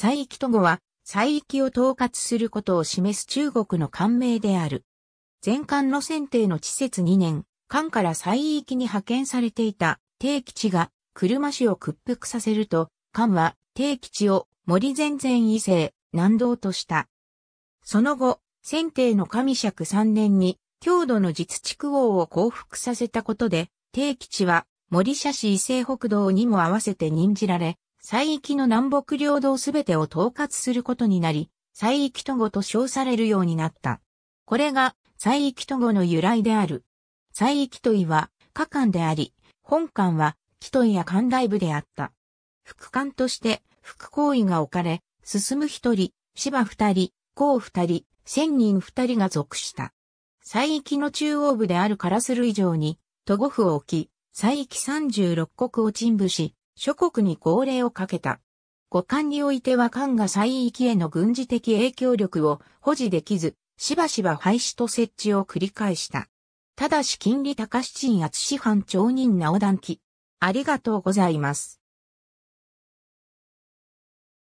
西域と語は、西域を統括することを示す中国の官名である。前漢の選定の地節2年、漢から西域に派遣されていた定吉が車氏を屈服させると、漢は定吉を森前前異性、南道とした。その後、選定の神尺3年に、郷土の実地王を降伏させたことで、定吉は森社氏異性北道にも合わせて任じられ、西域の南北領土すべてを統括することになり、西域都護と称されるようになった。これが西域都護の由来である。西域都医は下官であり、本官は木都医や官大部であった。副官として副行為が置かれ、進む一人、芝二人、孔二人、千人二人が属した。西域の中央部であるからする以上に、都護府を置き、西域三十六国を鎮部し、諸国に号令をかけた。五冠においては漢が西域への軍事的影響力を保持できず、しばしば廃止と設置を繰り返した。ただし金利高七陣厚師範長人を断記。ありがとうございます。